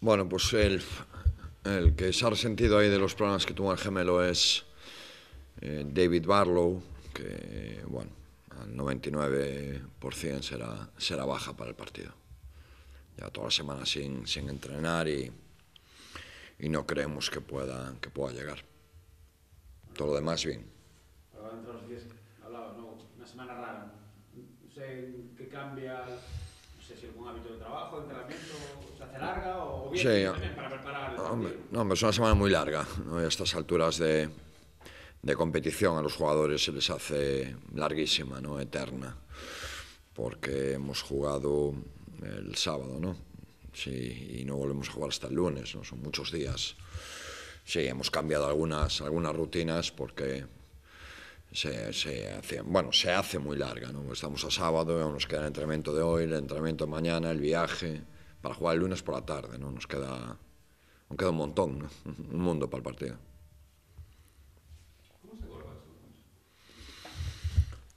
Bueno, pues el, el que se ha resentido ahí de los problemas que tuvo el gemelo es eh, David Barlow, que, bueno, al 99% será, será baja para el partido. Ya toda la semana sin, sin entrenar y, y no creemos que pueda, que pueda llegar. Todo lo demás bien. Una semana rara. No sé qué cambia, no sé si algún hábito de trabajo, entrenamiento. ¿Hace larga o bien sí, para preparar el no, hombre, es una semana muy larga. ¿no? a estas alturas de, de competición a los jugadores se les hace larguísima, ¿no? eterna, porque hemos jugado el sábado, ¿no? Sí, y no volvemos a jugar hasta el lunes, ¿no? son muchos días. Sí, hemos cambiado algunas, algunas rutinas porque se, se, hace, bueno, se hace muy larga, ¿no? Estamos a sábado, nos queda el entrenamiento de hoy, el entrenamiento mañana, el viaje. para jugar el lunes por la tarde, ¿no? Nos queda, nos queda un montón, ¿no? un mundo para el partido.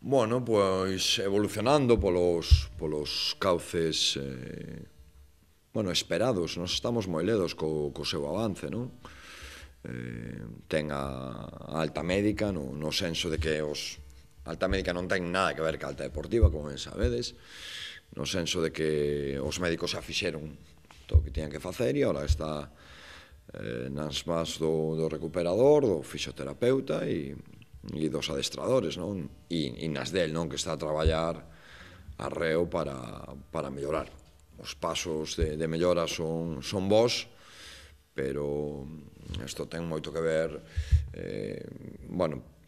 Bueno, pois evolucionando polos, polos cauces eh, bueno, esperados, nos estamos moi ledos co, co seu avance, non? Eh, ten a, alta médica no, no senso de que os alta médica non ten nada que ver ca alta deportiva, como ben sabedes, no senso de que os médicos xa fixeron todo o que tiñan que facer e ora está eh, nas más do, do recuperador, do fisioterapeuta e, e dos adestradores, non? E, e nas del, non? Que está a traballar arreo para, para mellorar. Os pasos de, de mellora son, son vos, pero isto ten moito que ver eh, bueno,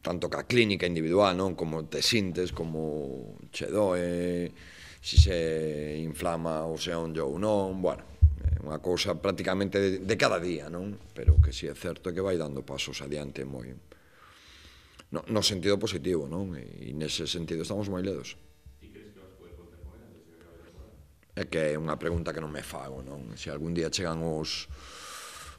tanto ca clínica individual, non? Como te sintes, como che doe, se se inflama o se onde ou non, bueno, é unha cousa prácticamente de, de cada día, non? Pero que si é certo é que vai dando pasos adiante moi no, no sentido positivo, non? E, e nese sentido estamos moi ledos. É que é unha pregunta que non me fago, non? Se algún día chegan os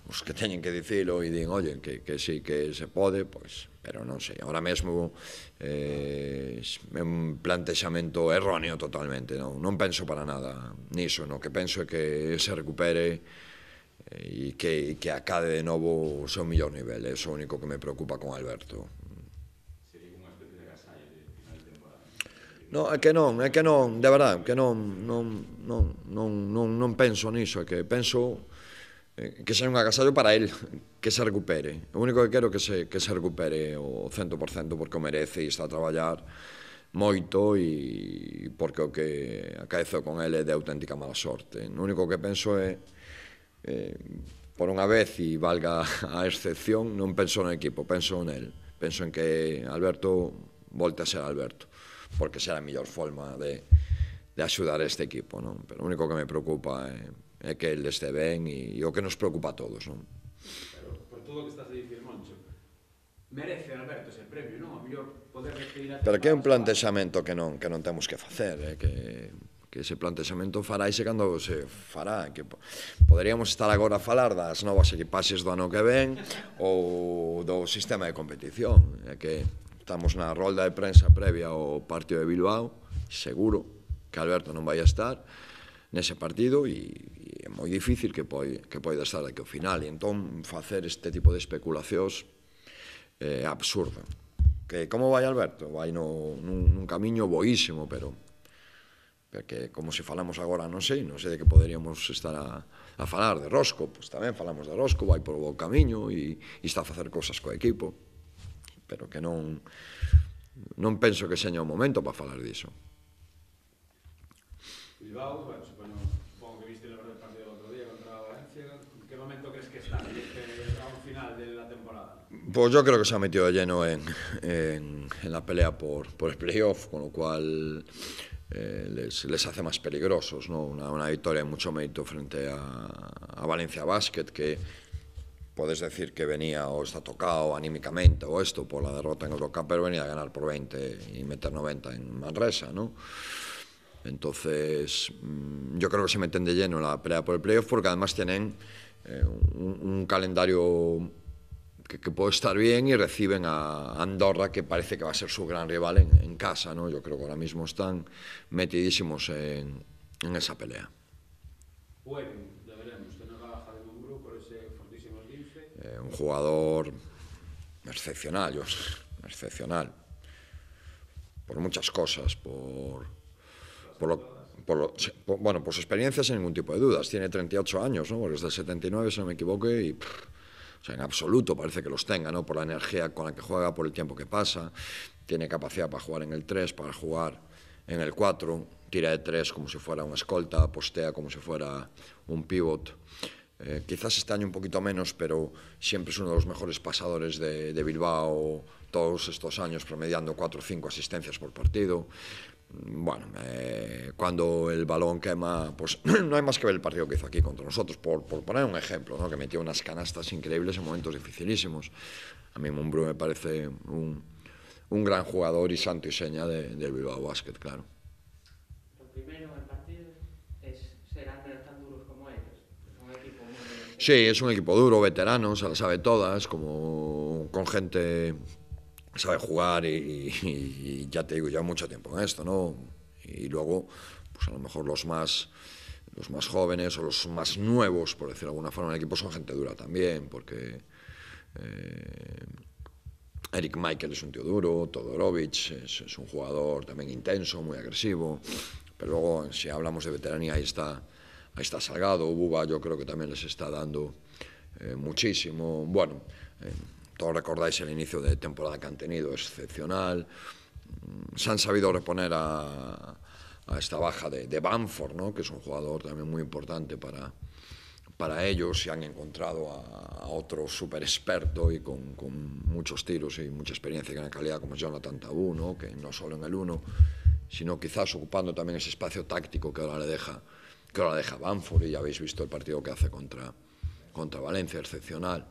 os que teñen que dicilo e din, oye, que, que sí que se pode, pois, pero non sei, ahora mesmo eh, é un plantexamento erróneo totalmente, non, non penso para nada niso, no que penso é que se recupere eh, e que, que acade de novo o seu millor nivel, é o único que me preocupa con Alberto. No, é que non, é que non, de verdad, que non, non, non, non, non, non penso niso, é que penso Eh, que xa un agasallo para el que se recupere. O único que quero que se, que se recupere o 100% porque o merece e está a traballar moito e porque o que acaezo con ele é de auténtica mala sorte. O único que penso é eh, por unha vez e valga a excepción, non penso no equipo, penso en el. Penso en que Alberto volte a ser Alberto, porque será a mellor forma de, de axudar este equipo. Non? Pero o único que me preocupa é é que ele este ben e, e o que nos preocupa a todos, non? Pero por todo o que estás a dicir, Moncho, merece Alberto ese premio, non? A mellor poder referir a... Pero que é un plantexamento que non, que non temos que facer, é eh? que que ese plantexamento ese cando se fará que poderíamos estar agora a falar das novas equipaxes do ano que ven ou do sistema de competición é eh? que estamos na rolda de prensa previa ao partido de Bilbao seguro que Alberto non vai estar nese partido e é moi difícil que poi, que poida estar aquí ao final e entón facer este tipo de especulacións eh, é eh, absurdo que como vai Alberto? vai no, nun, nun camiño boísimo pero porque como se falamos agora non sei, non sei de que poderíamos estar a, a falar de Rosco, pois tamén falamos de Rosco, vai por o camiño e, e está a facer cosas co equipo pero que non non penso que seña o momento para falar diso. Bilbao, bueno, Este final de Pues yo creo que se ha metido de lleno en, la pelea por, por el playoff, con lo cual eh, les, hace más peligrosos. ¿no? Una, victoria de mucho mérito frente a, Valencia Basket, que puedes decir que venía o está tocado anímicamente o esto por la derrota en Eurocup, pero venía a ganar por 20 y meter 90 en Manresa. ¿no? Entonces, mm, yo creo que se meten de lleno en la pelea por el playoff porque además tienen eh, un, calendario que, puede estar bien y reciben a Andorra, que parece que va a ser su gran rival en, casa. ¿no? Yo creo que ahora mismo están metidísimos en, esa pelea. un jugador excepcional, yo, excepcional. Por muchas cosas, por, por lo bueno, por su experiencia sin ningún tipo de dudas. Tiene 38 años, ¿no? Porque es del 79, si no me equivoque. y en absoluto parece que los tenga, ¿no? Por la energía con la que juega, por el tiempo que pasa. Tiene capacidad para jugar en el 3, para jugar en el 4. Tira de 3 como si fuera un escolta, postea como si fuera un pivot. Eh, quizás este año un poquito menos, pero siempre es uno de los mejores pasadores de, de Bilbao todos estos años, promediando 4 o 5 asistencias por partido bueno, eh, cuando el balón quema, pues no hay más que ver el partido que hizo aquí contra nosotros, por, poner un ejemplo, que metió unas canastas increíbles en momentos dificilísimos. A mí Mumbrú me parece un, gran jugador y santo y seña del Bilbao Basket, claro. Lo primero en partido es ser tan duros como ellos. Sí, es un equipo duro, veterano, se lo sabe todas, como con gente sabe jugar y, ya te digo, lleva mucho tiempo en esto, ¿no? Y luego, pues a lo mejor los más los más jóvenes o los más nuevos, por decir alguna forma, en el equipo son gente dura también, porque eh, Eric Michael es un tío duro, Todorovic es, un jugador también intenso, muy agresivo, pero luego si hablamos de veteranía ahí está, ahí está Salgado, Buba yo creo que también les está dando eh, muchísimo, bueno, eh, todos recordáis el inicio de temporada que han tenido, excepcional. Mm, se han sabido reponer a, esta baja de, de Banford, ¿no? que es un jugador también muy importante para, para ellos y han encontrado a, otro súper experto y con, muchos tiros y mucha experiencia y gran calidad como Jonathan Tabú, que no solo en el 1, sino quizás ocupando también ese espacio táctico que ahora le deja, que ahora deja Banford y ya habéis visto el partido que hace contra, contra Valencia, excepcional.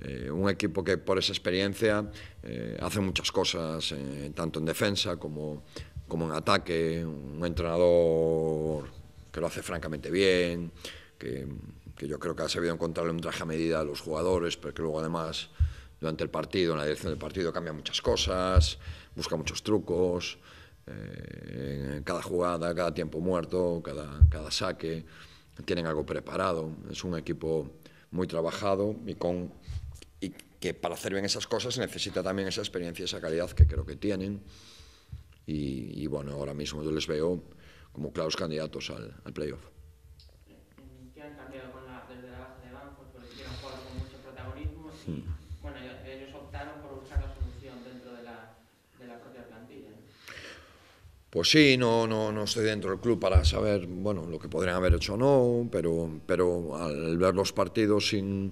Eh, un equipo que por esa experiencia eh, hace muchas cosas, eh, tanto en defensa como, como en ataque, un entrenador que lo hace francamente bien, que, yo creo que ha sabido encontrarle un traje a medida a los jugadores, pero que luego además durante el partido, en la dirección del partido, cambia muchas cosas, busca muchos trucos, en cada jugada, cada tiempo muerto, cada, cada saque, tienen algo preparado. Es un equipo muy trabajado y con que para hacer bien esas cosas necesita también esa experiencia, y esa calidad que creo que tienen. Y, y bueno, ahora mismo yo les veo como claros candidatos al, al playoff. ¿Qué han cambiado con la, desde la base de Banford? Porque quieren jugar con mucho protagonismo y, hmm. bueno, ellos optaron por buscar la solución dentro de la, de la propia plantilla. Pues sí, no, no, no estoy dentro del club para saber bueno, lo que podrían haber hecho o no, pero, pero al ver los partidos sin,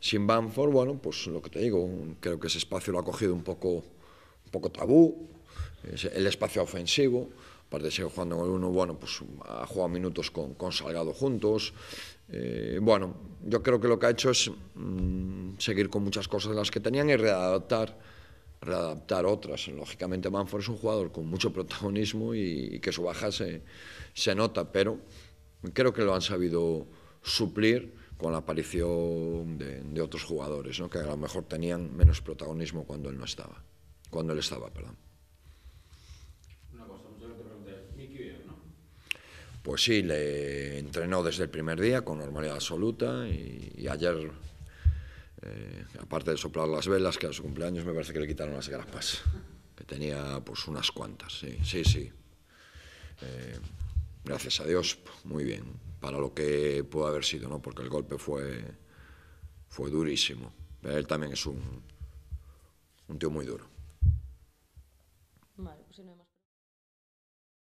sin Banford, bueno, pues lo que te digo, creo que ese espacio lo ha cogido un poco, un poco tabú, el espacio ofensivo, aparte de seguir jugando con el uno, bueno, pues ha jugado minutos con, con Salgado juntos. Eh, bueno, yo creo que lo que ha hecho es mm, seguir con muchas cosas de las que tenían y readaptar readaptar otras. Lógicamente Manford es un jugador con mucho protagonismo y, que su baja se, nota, pero creo que lo han sabido suplir con la aparición de, otros jugadores, ¿no? que a lo mejor tenían menos protagonismo cuando él no estaba, cuando él estaba, perdón. Pues sí, le entrenó desde el primer día con normalidad absoluta y ayer eh, aparte de soplar las velas, que a su cumpleaños me parece que le quitaron las grapas, que tenía pues unas cuantas, sí, sí, sí. Eh, gracias a Dios, muy bien, para lo que pudo haber sido, ¿no? Porque el golpe fue, fue durísimo. Pero él también es un, un tío muy duro. Pues